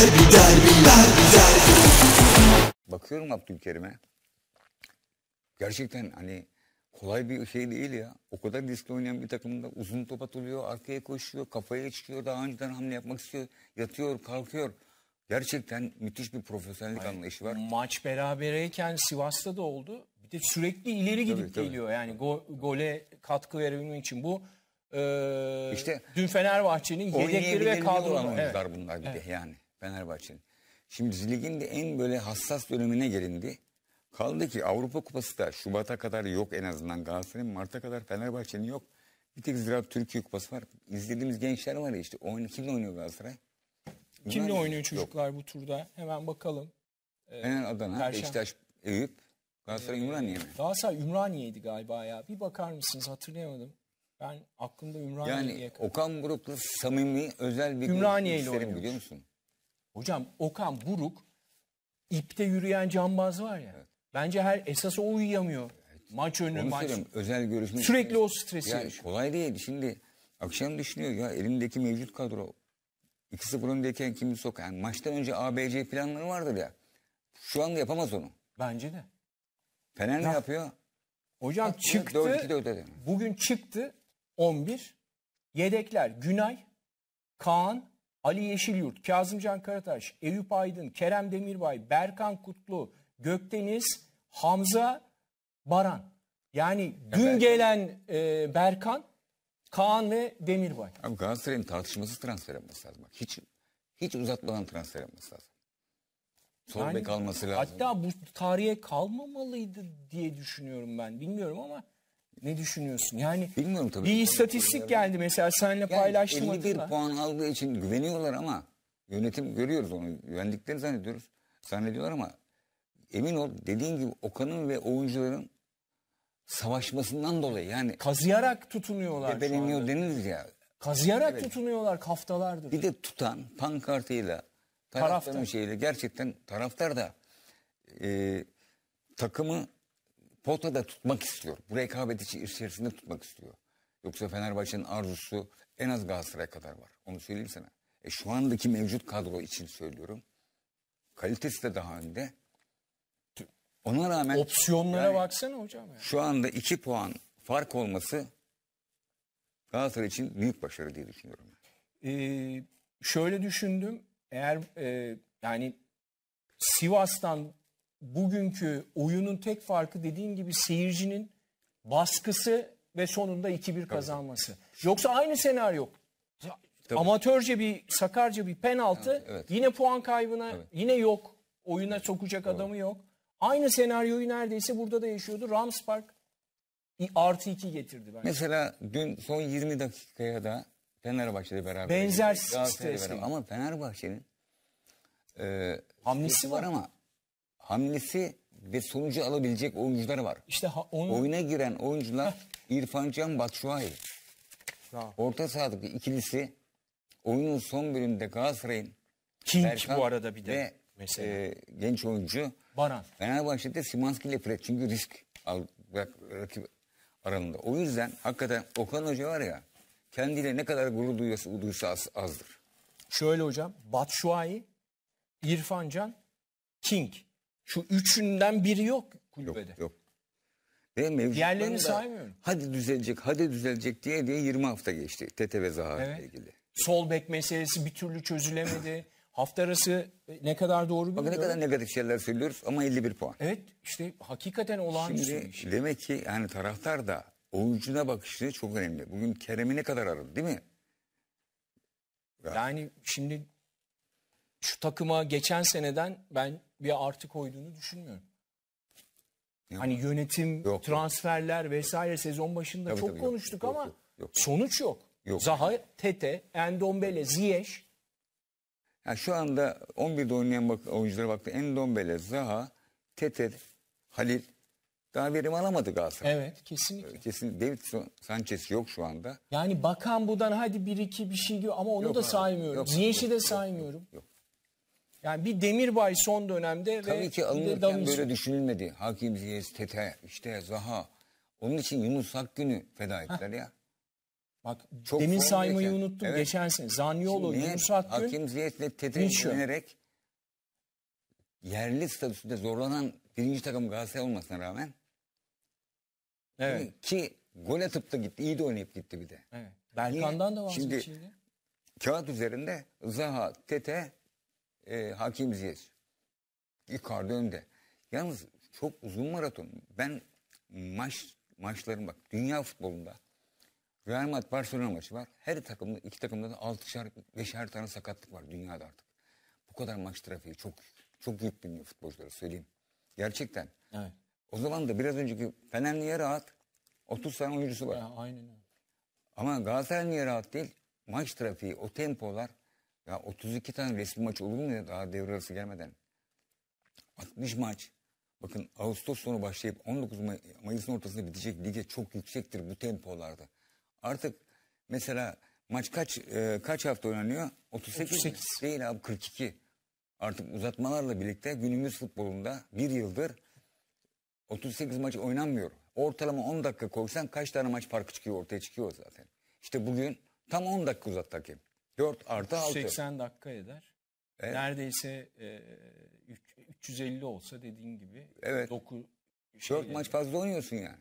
derbi, derbi, derbi, derbi. Bakıyorum Abdülkerim'e. Gerçekten hani kolay bir şey değil ya. O kadar riskli oynayan bir takımda uzun top atılıyor, arkaya koşuyor, kafaya çıkıyor, daha önceden hamle yapmak istiyor, yatıyor, kalkıyor. Gerçekten müthiş bir profesyonellik Hayır, anlayışı var. Maç berabereyken Sivas'ta da oldu. Bir de sürekli ileri gidip tabii, tabii. geliyor. Yani go, gole katkı verebilmek için bu e, işte dün Fenerbahçe'nin yedekleri ve kadroları evet. bunlar bir evet. de yani. Fenerbahçe'nin. Şimdi ligin de en böyle hassas dönemine gelindi. Kaldı ki Avrupa Kupası da Şubat'a kadar yok en azından Galatasaray'ın Mart'a kadar Fenerbahçe'nin yok. Bir tek Ziraat Türkiye Kupası var. İzlediğimiz gençler var ya işte. Oyun, kimle oynuyor Galatasaray? Bunlar kimle oynuyor çocuklar yok. bu turda? Hemen bakalım. Ee, Fener Adana, Perşem. Beşiktaş, Eyüp, Galatasaray ee, Ümraniye mi? Galatasaray Ümraniye'ydi galiba ya. Bir bakar mısınız hatırlayamadım. Ben aklımda Ümraniye'ye Yani Okan Buruk'la samimi özel bir Ümraniye ile biliyor musun? Hocam Okan Buruk ipte yürüyen cambaz var ya. Evet. Bence her esas o uyuyamıyor. Evet. Maç önü maç. özel görüşme. Sürekli o stresi. Yani kolay değil. Şimdi akşam düşünüyor ya elindeki mevcut kadro 2-0 öndeyken kimi sok. Yani maçtan önce ABC planları vardır ya. Şu anda yapamaz onu. Bence de. Fener ne yapıyor? Hocam Bak, çıktı. 4 -2 -4 Bugün çıktı 11. Yedekler Günay, Kaan, Ali Yeşilyurt, Kazımcan Karataş, Eyüp Aydın, Kerem Demirbay, Berkan Kutlu, Gökdeniz, Hamza, Baran. Yani dün gelen e, Berkan, Kaan ve Demirbay. Abi Galatasaray'ın tartışması transfer yapması lazım. Bak, hiç hiç uzatmadan transfer yapması lazım. Sol yani, bek alması lazım. Hatta bu tarihe kalmamalıydı diye düşünüyorum ben. Bilmiyorum ama ne düşünüyorsun? Yani bilmiyorum tabii. Bir istatistik geldi mesela seninle yani paylaştım. 51 da. puan aldığı için güveniyorlar ama yönetim görüyoruz onu. Güvendiklerini zannediyoruz. Zannediyorlar ama emin ol dediğin gibi Okan'ın ve oyuncuların savaşmasından dolayı yani kazıyarak tutunuyorlar. Debeleniyor deniriz ya. Kazıyarak evet. tutunuyorlar haftalardır. Bir de tutan pankartıyla taraftarın Taraftar. gerçekten taraftar da e, takımı potada tutmak istiyor. Bu rekabet içerisinde tutmak istiyor. Yoksa Fenerbahçe'nin arzusu en az Galatasaray kadar var. Onu söyleyeyim sana. E şu andaki mevcut kadro için söylüyorum. Kalitesi de daha önde. Ona rağmen... Opsiyonlara yani, baksana hocam. Yani. Şu anda iki puan fark olması Galatasaray için büyük başarı diye düşünüyorum. Ee, şöyle düşündüm. Eğer e, yani Sivas'tan bugünkü oyunun tek farkı dediğin gibi seyircinin baskısı ve sonunda 2-1 kazanması. Yoksa aynı senaryo. Tabii. Amatörce bir sakarca bir penaltı evet, evet. yine puan kaybına evet. yine yok. Oyuna sokacak evet. adamı yok. Aynı senaryoyu neredeyse burada da yaşıyordu. Rams Park artı 2 getirdi bence. Mesela dün son 20 dakikaya da Fenerbahçe'de beraber. Benzer stres. Ama Fenerbahçe'nin e, hamlesi var ama hamlesi ve sonucu alabilecek oyuncular var. İşte ha, onu... oyuna giren oyuncular İrfan Can Batshuayi. Orta sahadaki ikilisi oyunun son bölümünde Galatasaray'ın King Berkan bu arada bir de ve, mesela. E, genç oyuncu Baran. Fenerbahçe'de Simanski ile Fred çünkü risk al, bak, rakip aralığında. O yüzden hakikaten Okan Hoca var ya kendiyle ne kadar gurur duyuyorsa, duysa az, azdır. Şöyle hocam Batshuayi, İrfan Can, King. Şu üçünden biri yok kulübede. Yok, yok. Ve Diğerlerini da, saymıyorum. Hadi düzelecek, hadi düzelecek diye diye 20 hafta geçti Tete ve Zaha evet. ilgili. Sol bek meselesi bir türlü çözülemedi. hafta arası e, ne kadar doğru bilmiyorum. Bak ne kadar negatif şeyler söylüyoruz ama 51 puan. Evet işte hakikaten olağanüstü bir şey. Demek ki yani taraftar da oyuncuna bakışı çok önemli. Bugün Kerem'i ne kadar aradı değil mi? Yani şimdi şu takıma geçen seneden ben bir artı koyduğunu düşünmüyorum. Yok. Hani yönetim, yok, transferler yok. vesaire sezon başında tabii, çok tabii, konuştuk yok, ama yok, yok. sonuç yok. yok. Zaha, Tete, Endombele, Ziyech. Yani şu anda 11'de oynayan bak, oyunculara baktı. Endombele, Zaha, Tete, Halil daha verim alamadı Galatasaray. Evet kesinlikle. Kesin David Sanchez yok şu anda. Yani bakan budan hadi bir iki bir şey diyor ama onu yok, da saymıyorum. Ziyech'i de saymıyorum. Yok, yok. Yani bir Demirbay son dönemde Tabii ve ki alınırken böyle düşünülmedi. Hakim Ziyez, Tete, işte Zaha. Onun için Yunus Akgün'ü feda ettiler ya. Bak Çok demin saymayı geçen. unuttum. Evet. Geçen sene Zaniolo, Şimdi Yunus Akgün, Hakim Ziyez ve Tete'yi yerli statüsünde zorlanan birinci takım Galatasaray olmasına rağmen evet. ki gol atıp da gitti. iyi de oynayıp gitti bir de. Evet. Berkan'dan Niye? da vazgeçildi. Şimdi, şimdi kağıt üzerinde Zaha, Tete e, ee, Hakim Ziyech. Icardi önde. Yalnız çok uzun maraton. Ben maç maçların bak dünya futbolunda Real Madrid Barcelona maçı var. Her takımda iki takımda da 6'şer 5'er tane sakatlık var dünyada artık. Bu kadar maç trafiği çok çok yük bilmiyor futbolcuları söyleyeyim. Gerçekten. Evet. O zaman da biraz önceki Fener niye rahat? 30 tane oyuncusu var. Ya, aynen öyle. Ama Galatasaray niye rahat değil? Maç trafiği, o tempolar ya 32 tane resmi maç olur mu ya daha devre arası gelmeden? 60 maç. Bakın Ağustos sonu başlayıp 19 May- Mayıs'ın ortasında bitecek lige çok yüksektir bu tempolarda. Artık mesela maç kaç e, kaç hafta oynanıyor? 38, 38 değil abi 42. Artık uzatmalarla birlikte günümüz futbolunda bir yıldır 38 maç oynanmıyor. Ortalama 10 dakika koysan kaç tane maç farkı çıkıyor ortaya çıkıyor zaten. İşte bugün tam 10 dakika uzattı hakem. 4 artı 6. 80 dakika eder. Evet. Neredeyse e, 350 olsa dediğin gibi. Evet. 9, 4 şey maç fazla oynuyorsun yani.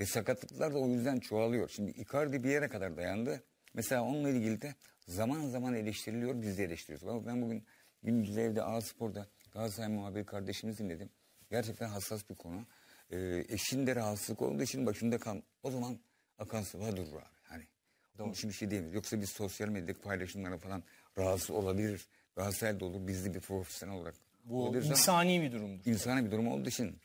Ve sakatlıklar da o yüzden çoğalıyor. Şimdi Icardi bir yere kadar dayandı. Mesela onunla ilgili de zaman zaman eleştiriliyor, biz de eleştiriyoruz. Ama ben bugün gündüz evde A Spor'da Galatasaray muhabiri kardeşimiz dinledim. Gerçekten hassas bir konu. Ee, eşin de rahatsızlık olduğu için başında kan. O zaman akan sıva durur abi. Doğru. için bir şey diyemiyoruz. Yoksa biz sosyal medyadaki paylaşımlara falan rahatsız olabilir. Rahatsız da olur. Biz de bir profesyonel olarak. Bu Olabiliriz insani ama bir durumdur. insani bir durum olduğu için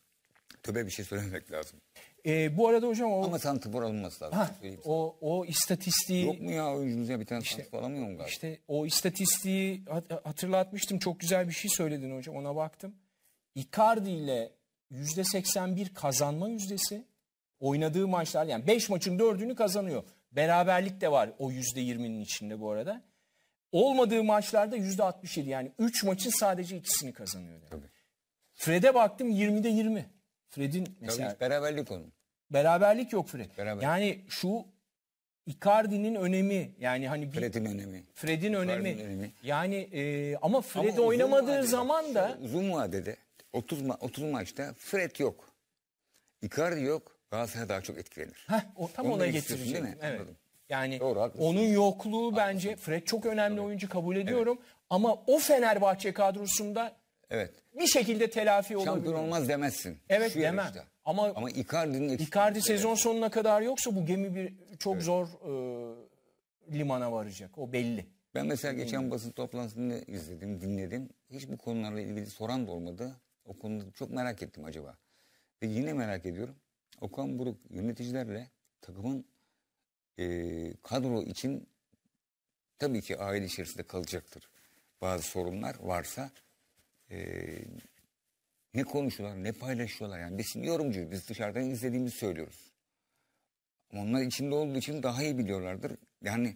töbe bir şey söylemek lazım. Ee, bu arada hocam o Ama santifor alınması lazım. Ha, ee, o o istatistiği Yok mu ya oyuncumuz ya bir tane işte, santifor alamıyor mu galiba? İşte o istatistiği hatırlatmıştım. Çok güzel bir şey söyledin hocam. Ona baktım. Icardi ile %81 kazanma yüzdesi oynadığı maçlar yani 5 maçın 4'ünü kazanıyor. Beraberlik de var o %20'nin içinde bu arada. Olmadığı maçlarda %67 yani 3 maçın sadece ikisini kazanıyor. Yani. Fred'e baktım 20'de 20. Fred'in mesela. Tabii beraberlik onun. Beraberlik yok Fred. Beraberlik. Yani şu Icardi'nin önemi yani hani bir, Fred'in önemi. Fred'in önemi. önemi. Yani e, ama Fred ama oynamadığı vadede, zaman da uzun vadede 30 ma 30 maçta Fred yok. Icardi yok. Galatasaray daha çok etkilenir. Heh, o, tam Onu ona getirecek. Evet. Yani Doğru, onun yokluğu haklısın. bence Fred çok önemli Doğru. oyuncu kabul ediyorum evet. ama o Fenerbahçe kadrosunda Evet. Bir şekilde telafi olabilir. Şampiyon olmaz demezsin. Evet Şu demem. Yarışta. Ama ama Icardi'nin Icardi sezon sonuna kadar yoksa bu gemi bir çok evet. zor e, limana varacak. O belli. Ben mesela geçen basın toplantısını izledim, dinledim. Hiç bu konularla ilgili soran da olmadı. O konuda çok merak ettim acaba. Ve yine merak ediyorum. Okan Buruk yöneticilerle takımın e, kadro için tabii ki aile içerisinde kalacaktır. Bazı sorunlar varsa e, ne konuşuyorlar, ne paylaşıyorlar. Yani biz yorumcuyuz, biz dışarıdan izlediğimizi söylüyoruz. Onlar içinde olduğu için daha iyi biliyorlardır. Yani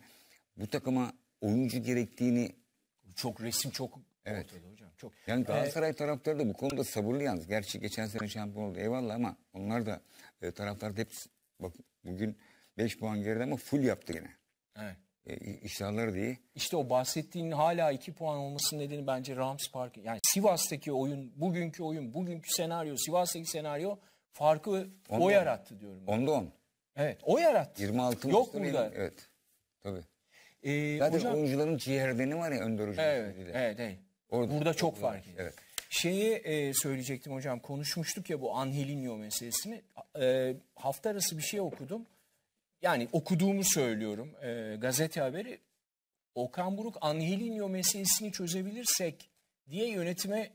bu takıma oyuncu gerektiğini... Çok resim çok Evet. hocam çok. Yani ee, Galatasaray ee, taraftarı da bu konuda sabırlı yalnız. Gerçi geçen sene şampiyon oldu eyvallah ama onlar da e, taraftar hep bak bugün 5 puan geride ama full yaptı yine. Evet. E, iştahları diye. İşte o bahsettiğin hala 2 puan olmasının nedeni bence Rams Park. Yani Sivas'taki oyun, bugünkü oyun, bugünkü senaryo, Sivas'taki senaryo farkı onda, o yarattı diyorum. Ben. Onda on. Evet o yarattı. 26 Yok burada. evet. Tabii. Ee, Zaten hocam, oyuncuların ciğerdeni var ya öndürücü. Evet, evet, evet. Orada, Burada çok fark ediyor. Evet. Şeyi e, söyleyecektim hocam. Konuşmuştuk ya bu Angelinho meselesini. E, hafta arası bir şey okudum. Yani okuduğumu söylüyorum. E, gazete haberi. Okan Buruk Angelinho meselesini çözebilirsek diye yönetime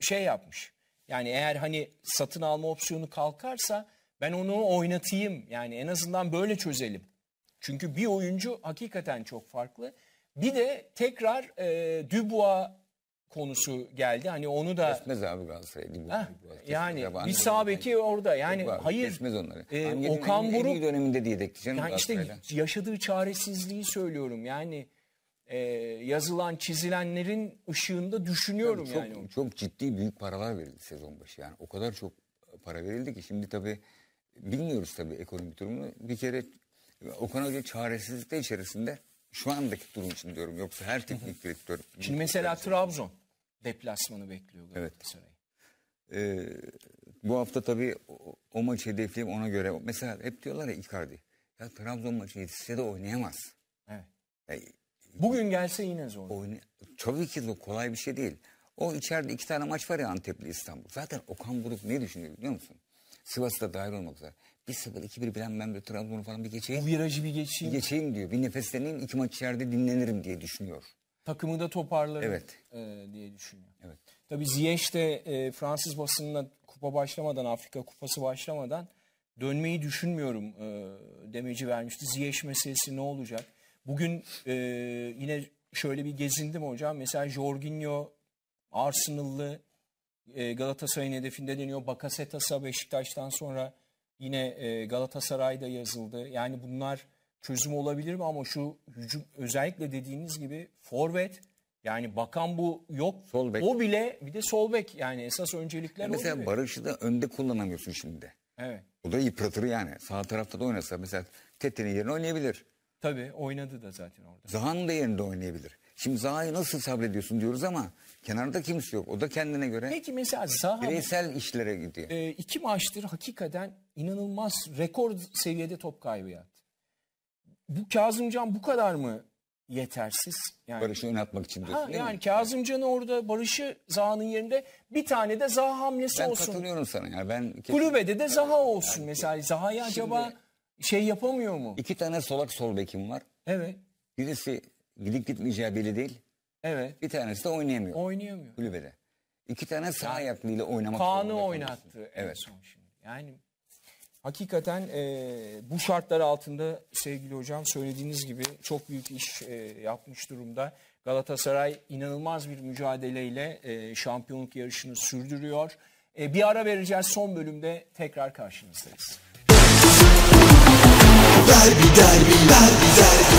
şey yapmış. Yani eğer hani satın alma opsiyonu kalkarsa ben onu oynatayım. Yani en azından böyle çözelim. Çünkü bir oyuncu hakikaten çok farklı. Bir de tekrar e, Dubois konusu geldi. Hani onu da kesmez abi Galatasaray gibi. yani bir sağ şey. beki orada. Yani var, hayır. Kesmez onları. E, Okan Buruk döneminde diye canım yani işte yaşadığı çaresizliği söylüyorum. Yani e, yazılan çizilenlerin ışığında düşünüyorum yani. Çok, yani. çok ciddi büyük paralar verildi sezon başı. Yani o kadar çok para verildi ki şimdi tabii bilmiyoruz tabii ekonomik durumu Bir kere Okan Hoca çaresizlikte içerisinde şu andaki durum için diyorum. Yoksa her teknik direktör... Şimdi mesela Trabzon deplasmanı bekliyor Galatasaray'ı. Evet. Ee, bu hafta tabii o, o maç hedefliyim ona göre. Mesela hep diyorlar ya Icardi. Ya Trabzon maçı yetişse de oynayamaz. Evet. Yani, Bugün gelse yine zor. Oyna, tabii ki zor. Kolay bir şey değil. O içeride iki tane maç var ya Antep'li İstanbul. Zaten Okan Buruk ne düşünüyor biliyor musun? Sivas'ta dahil olmak üzere. Bir 0 iki bir bilen ben bir Trabzon'u falan bir geçeyim. Bu virajı bir geçeyim. Bir geçeyim diyor. Bir nefesleneyim, iki maç içeride dinlenirim diye düşünüyor takımı da toparlarım evet. e, diye düşünüyor. Evet. Tabii Ziyech de e, Fransız basınına kupa başlamadan, Afrika kupası başlamadan dönmeyi düşünmüyorum e, demeci vermişti. Ziyech meselesi ne olacak? Bugün e, yine şöyle bir gezindim hocam. Mesela Jorginho Arsenal'lı e, Galatasaray'ın hedefinde deniyor. Bakasetas'a Beşiktaş'tan sonra yine e, Galatasaray'da yazıldı. Yani bunlar çözüm olabilir mi? Ama şu hücum özellikle dediğiniz gibi forvet yani bakan bu yok. Sol bek. O bile bir de sol bek yani esas öncelikler yani e mesela o. Mesela Barış'ı da önde kullanamıyorsun şimdi. Evet. O da yıpratır yani. Sağ tarafta da oynasa mesela Tete'nin yerine oynayabilir. Tabii oynadı da zaten orada. Zaha'nın da yerinde oynayabilir. Şimdi Zaha'yı nasıl sabrediyorsun diyoruz ama kenarda kimse yok. O da kendine göre Peki mesela Zaha bireysel işlere gidiyor. E, iki maçtır hakikaten inanılmaz rekor seviyede top kaybı ya bu Kazımcan bu kadar mı yetersiz? Yani, Barış'ı oynatmak için diyorsun ha, değil yani mi? Kazımcan'ı orada Barış'ı Zaha'nın yerinde bir tane de Zaha hamlesi ben olsun. Ben katılıyorum sana. Yani ben kesin... Kulübede de Zaha olsun yani, mesela. Zaha'yı acaba şey yapamıyor mu? İki tane solak sol bekim var. Evet. Birisi gidip gitmeyeceği belli değil. Evet. Bir tanesi de oynayamıyor. Oynayamıyor. Kulübede. İki tane sağ ile oynamak Kaan'ı oynattı. Evet. Son şimdi. Yani Hakikaten e, bu şartlar altında sevgili hocam söylediğiniz gibi çok büyük iş e, yapmış durumda. Galatasaray inanılmaz bir mücadeleyle e, şampiyonluk yarışını sürdürüyor. E, bir ara vereceğiz son bölümde tekrar karşınızdayız. Derbi, derbi, derbi, derbi.